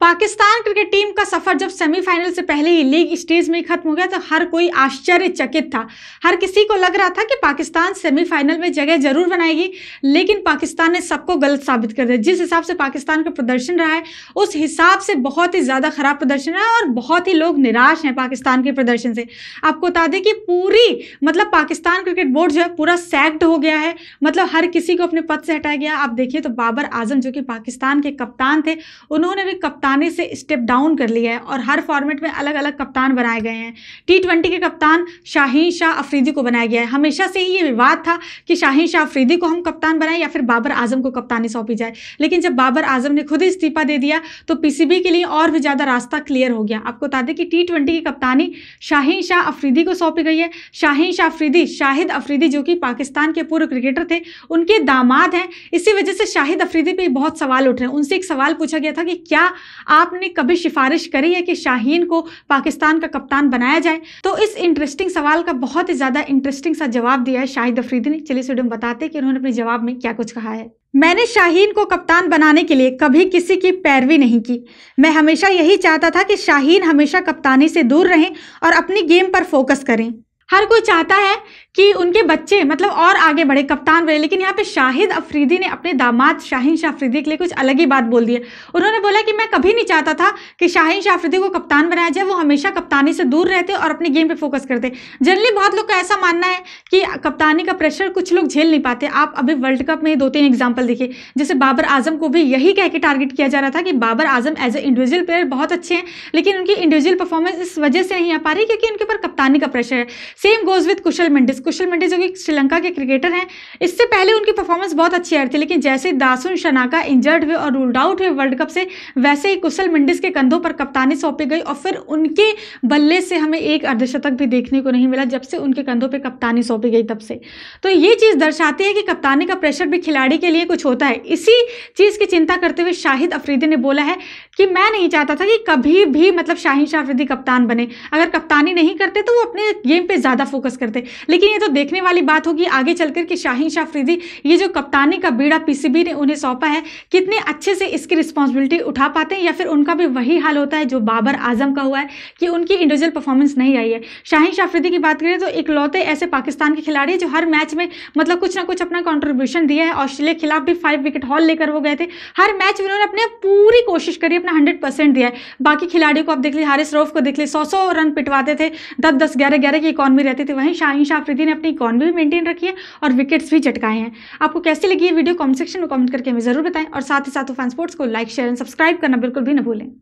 Pakistan cricket team का सफर जब semifinal से पहले ही लीग स्टेज में खत्म हो गया तो हर कोई आश्चर्यचकित था हर किसी को लग रहा था कि पाकिस्तान सेमीफाइनल में जगह जरूर बनाएगी लेकिन पाकिस्तान ने सबको गलत साबित कर दिया जिस हिसाब से पाकिस्तान का प्रदर्शन रहा है उस हिसाब से बहुत ही ज़्यादा खराब प्रदर्शन रहा और बहुत ही लोग निराश हैं पाकिस्तान के प्रदर्शन से आपको बता दें कि पूरी मतलब पाकिस्तान क्रिकेट बोर्ड जो है पूरा सैक्ड हो गया है मतलब हर किसी को अपने पद से हटाया गया आप देखिए तो बाबर आजम जो कि पाकिस्तान के कप्तान थे उन्होंने भी कप्तान कप्तानी से स्टेप डाउन कर लिया है और हर फॉर्मेट में अलग अलग कप्तान बनाए गए हैं टी ट्वेंटी के कप्तान शाहीन शाह अफरीदी को बनाया गया है हमेशा से ही ये विवाद था कि शाहीन शाह अफरीदी को हम कप्तान बनाएं या फिर बाबर आजम को कप्तानी सौंपी जाए लेकिन जब बाबर आजम ने खुद ही इस्तीफा दे दिया तो पीसीबी के लिए और भी ज़्यादा रास्ता क्लियर हो गया आपको बता दें कि टी ट्वेंटी की कप्तानी शाहीन शाह अफरीदी को सौंपी गई है शाहीन शाह अफरीदी शाहिद अफरीदी जो कि पाकिस्तान के पूर्व क्रिकेटर थे उनके दामाद हैं इसी वजह से शाहिद अफरीदी पर बहुत सवाल उठ रहे हैं उनसे एक सवाल पूछा गया था कि क्या आपने कभी सिफारिश करी है कि शाहीन को पाकिस्तान का कप्तान बनाया जाए तो इस इंटरेस्टिंग सवाल का बहुत ही ज़्यादा इंटरेस्टिंग सा जवाब दिया है शाहिद अफरीदी ने चलिए स्टूडेंट बताते कि उन्होंने अपने जवाब में क्या कुछ कहा है मैंने शाहीन को कप्तान बनाने के लिए कभी किसी की पैरवी नहीं की मैं हमेशा यही चाहता था कि शाहीन हमेशा कप्तानी से दूर रहें और अपनी गेम पर फोकस करें हर कोई चाहता है कि उनके बच्चे मतलब और आगे बढ़े कप्तान बने लेकिन यहाँ पे शाहिद अफरीदी ने अपने दामाद शाहिन शाह अफरीदी के लिए कुछ अलग ही बात बोल दी है उन्होंने बोला कि मैं कभी नहीं चाहता था कि शाहिन शाह अफरीदी को कप्तान बनाया जाए वो हमेशा कप्तानी से दूर रहते और अपने गेम पर फोकस करते जनरली बहुत लोग का ऐसा मानना है कि कप्तानी का प्रेशर कुछ लोग झेल नहीं पाते आप अभी वर्ल्ड कप में दो तीन एग्जाम्पल देखिए जैसे बाबर आजम को भी यही कह के टारगेट किया जा रहा था कि Babar Azam as a individual player बहुत अच्छे हैं लेकिन उनकी इंडिविजुअल परफॉर्मेंस इस वजह से नहीं आ पा रही क्योंकि उनके ऊपर कप्तानी का प्रेशर है same goes with Kusal Mendis Kusal Mendis जो कि श्रीलंका के क्रिकेटर हैं इससे पहले उनकी परफॉर्मेंस बहुत अच्छी आ रही थी लेकिन जैसे दासुन शनाका इंजर्ड हुए और रूल्ड आउट हुए वर्ल्ड कप से वैसे ही कुशल मंडिस के कंधों पर कप्तानी सौंपी गई और फिर उनके बल्ले से हमें एक अर्धशतक भी देखने को नहीं मिला जब से उनके कंधों पर कप्तानी सौंपी गई तब से तो ये चीज़ दर्शाती है कि कप्तानी का प्रेशर भी खिलाड़ी के लिए कुछ होता है इसी चीज़ की चिंता करते हुए शाहिद अफरीदी ने बोला है कि मैं नहीं चाहता था कि कभी भी मतलब शाहिद शाह अफरीदी कप्तान बने अगर कप्तानी नहीं करते तो वो अपने गेम पे ज़्यादा फोकस करते लेकिन ये तो देखने वाली बात होगी आगे चलकर कि शाहीन शाह फ्रीदी ये जो कप्तानी का बीड़ा पीसीबी ने उन्हें सौंपा है कितने अच्छे से इसकी रिस्पॉन्सिबिलिटी उठा पाते हैं या फिर उनका भी वही हाल होता है जो बाबर आजम का हुआ है कि उनकी इंडिविजुअल परफॉर्मेंस नहीं आई है शाहीन शाफरीदी की बात करें तो इकलौते ऐसे पाकिस्तान के खिलाड़ी जो हर मैच में मतलब कुछ ना कुछ अपना कॉन्ट्रीब्यूशन दिया है ऑस्ट्रेलिया के खिलाफ भी फाइव विकेट हॉल लेकर वो गए थे हर मैच में उन्होंने अपने पूरी कोशिश करी अपना हंड्रेड परसेंट दिया है बाकी खिलाड़ियों को आप देख लीजिए हारिस रोफ को देख लीजिए सौ सौ रन पिटवाते थे दस दस ग्यारह ग्यारह की इकॉनमी में रहते थे वहीं शाहीन शाह ने अपनी इकॉनमी भी मेंटेन रखी है और विकेट्स भी चटकाए हैं आपको कैसी लगी ये वीडियो कॉमेंट सेक्शन में कॉमेंट करके हमें जरूर बताएं और साथ ही साथ फैन स्पोर्ट्स को लाइक शेयर एंड सब्सक्राइब करना बिल्कुल भी न भूलें